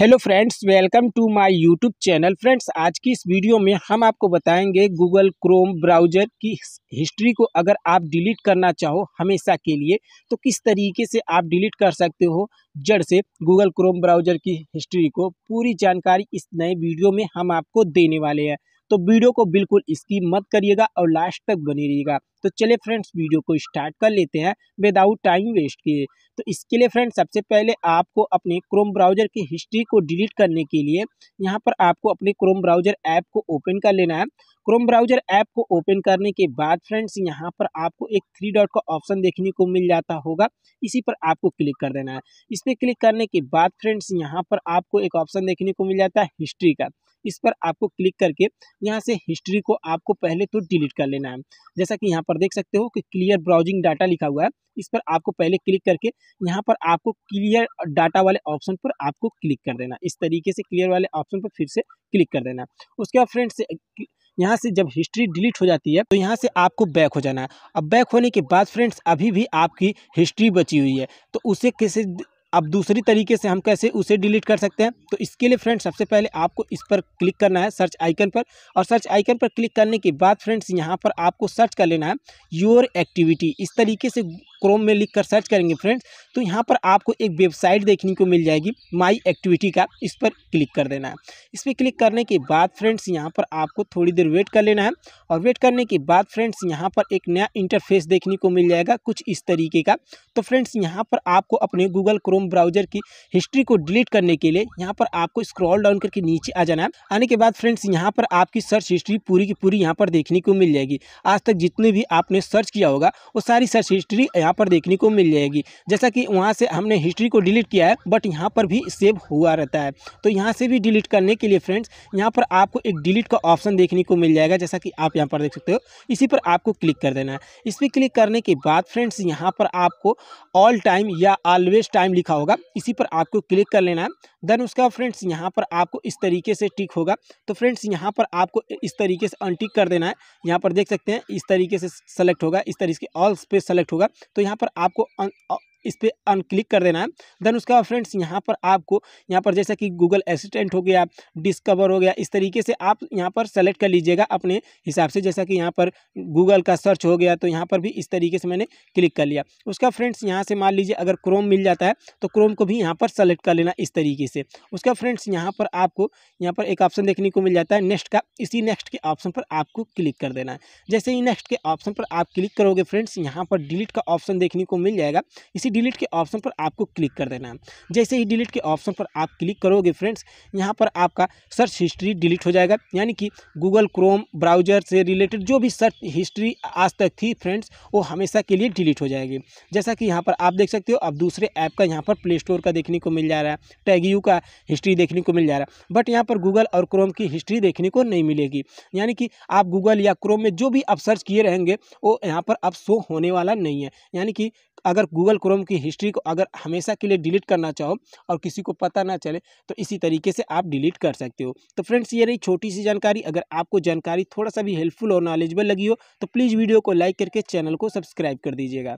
hello friends welcome to my YouTube channel friends आज की इस वीडियो में हम आपको बताएंगे गूगल क्रोम ब्राउजर की हिस्ट्री को अगर आप डिलीट करना चाहो हमेशा के लिए तो किस तरीके से आप डिलीट कर सकते हो जड़ से गूगल क्रोम ब्राउजर की हिस्ट्री को पूरी जानकारी इस नए वीडियो में हम आपको देने वाले हैं तो वीडियो को बिल्कुल स्किप मत करिएगा और लास्ट तक बने रहिएगा तो चलिए फ्रेंड्स वीडियो को स्टार्ट कर लेते हैं विदाउट टाइम वेस्ट किए तो इसके लिए फ्रेंड्स सबसे पहले आपको अपने क्रोम ब्राउजर की हिस्ट्री को डिलीट करने के लिए यहाँ पर आपको अपने क्रोम ब्राउजर ऐप को ओपन कर लेना है क्रोम ब्राउजर ऐप को ओपन करने के बाद फ्रेंड्स यहाँ पर आपको एक थ्री डॉट का ऑप्शन देखने को मिल जाता होगा इसी पर आपको क्लिक कर देना है इस पर क्लिक करने के बाद फ्रेंड्स यहाँ पर आपको एक ऑप्शन देखने को मिल जाता है हिस्ट्री का इस पर आपको क्लिक करके यहाँ से हिस्ट्री को आपको पहले तो डिलीट कर लेना है जैसा कि यहाँ पर देख सकते हो कि क्लियर ब्राउजिंग डाटा लिखा हुआ है इस पर आपको पहले क्लिक करके यहाँ पर आपको क्लियर डाटा वाले ऑप्शन पर आपको क्लिक कर देना इस तरीके से क्लियर वाले ऑप्शन पर फिर से क्लिक कर देना उसके बाद फ्रेंड्स यहाँ से जब हिस्ट्री डिलीट हो जाती है तो यहाँ से आपको बैक हो जाना है अब बैक होने के बाद फ्रेंड्स अभी भी आपकी हिस्ट्री बची हुई है तो उसे कैसे अब दूसरी तरीके से हम कैसे उसे डिलीट कर सकते हैं तो इसके लिए फ्रेंड्स सबसे पहले आपको इस पर क्लिक करना है सर्च आइकन पर और सर्च आइकन पर क्लिक करने के बाद फ्रेंड्स यहाँ पर आपको सर्च कर लेना है योर एक्टिविटी इस तरीके से क्रोम में लिख कर सर्च करेंगे फ्रेंड्स तो यहाँ पर आपको एक वेबसाइट देखने को मिल जाएगी माई एक्टिविटी का इस पर क्लिक कर देना है इस पर क्लिक करने के बाद फ्रेंड्स यहाँ पर आपको थोड़ी देर वेट कर लेना है और वेट करने के बाद फ्रेंड्स यहाँ पर एक नया इंटरफेस देखने को मिल जाएगा कुछ इस तरीके का तो फ्रेंड्स यहाँ पर आपको अपने गूगल क्रोम ब्राउजर की हिस्ट्री को डिलीट करने के लिए यहाँ पर आपको स्क्रॉल डाउन करके नीचे आ जाना है आने के बाद फ्रेंड्स यहाँ पर आपकी सर्च हिस्ट्री पूरी की पूरी यहाँ पर देखने को मिल जाएगी आज तक जितने भी आपने सर्च किया होगा वो सारी सर्च हिस्ट्री यहाँ यहाँ पर देखने को मिल जाएगी जैसा कि वहाँ से हमने हिस्ट्री को डिलीट किया है बट यहाँ पर भी सेव हुआ रहता है तो यहाँ से भी डिलीट करने के लिए फ्रेंड्स यहाँ पर आपको एक डिलीट का ऑप्शन देखने को मिल जाएगा जैसा कि आप यहाँ पर देख सकते हो इसी पर आपको क्लिक कर देना है इस पर क्लिक करने के बाद फ्रेंड्स यहाँ पर आपको ऑल टाइम या ऑलवेज टाइम लिखा होगा इसी पर आपको क्लिक कर लेना है देन उसका फ्रेंड्स यहाँ पर आपको इस तरीके से टिक होगा तो फ्रेंड्स यहाँ पर आपको इस तरीके से अनटिक कर देना है यहाँ पर देख सकते हैं इस तरीके से सेलेक्ट होगा इस तरीके से ऑल स्पेस सेलेक्ट होगा तो तो यहाँ पर आपको अं, इस पर अनक्लिक कर देना है देन उसके बाद फ्रेंड्स यहाँ पर आपको यहाँ पर जैसा कि गूगल असिस्टेंट हो गया डिस्कवर हो गया इस तरीके से आप यहाँ पर सेलेक्ट कर लीजिएगा अपने हिसाब से जैसा कि यहाँ पर गूगल का सर्च हो गया तो यहाँ पर भी इस तरीके से मैंने क्लिक कर लिया उसका फ्रेंड्स यहाँ से मान लीजिए अगर क्रोम मिल जाता है तो क्रोम को भी यहाँ पर सेलेक्ट कर लेना इस तरीके से उसका फ्रेंड्स यहाँ पर आपको यहाँ पर एक ऑप्शन देखने को मिल जाता है नेक्स्ट का इसी नेक्स्ट के ऑप्शन पर आपको क्लिक कर देना है जैसे ही नेक्स्ट के ऑप्शन पर आप क्लिक करोगे फ्रेंड्स यहाँ पर डिलीट का ऑप्शन देखने को मिल जाएगा इसी डिलीट के ऑप्शन पर आपको क्लिक कर देना है जैसे ही डिलीट के ऑप्शन पर आप क्लिक करोगे फ्रेंड्स यहाँ पर आपका सर्च हिस्ट्री डिलीट हो जाएगा यानी कि गूगल क्रोम ब्राउजर से रिलेटेड जो भी सर्च हिस्ट्री आज तक थी फ्रेंड्स वो हमेशा के लिए डिलीट हो जाएगी जैसा कि यहाँ पर आप देख सकते हो अब दूसरे ऐप का यहाँ पर प्ले स्टोर का देखने को मिल जा रहा है टैग यू का हिस्ट्री देखने को मिल जा रहा है बट यहाँ पर गूगल और क्रोम की हिस्ट्री देखने को नहीं मिलेगी यानी कि आप गूगल या क्रोम में जो भी आप सर्च किए रहेंगे वो यहाँ पर अब शो होने वाला नहीं है यानी कि अगर गूगल क्रोम की हिस्ट्री को अगर हमेशा के लिए डिलीट करना चाहो और किसी को पता ना चले तो इसी तरीके से आप डिलीट कर सकते हो तो फ्रेंड्स ये रही छोटी सी जानकारी अगर आपको जानकारी थोड़ा सा भी हेल्पफुल और नॉलेजबल लगी हो तो प्लीज़ वीडियो को लाइक करके चैनल को सब्सक्राइब कर दीजिएगा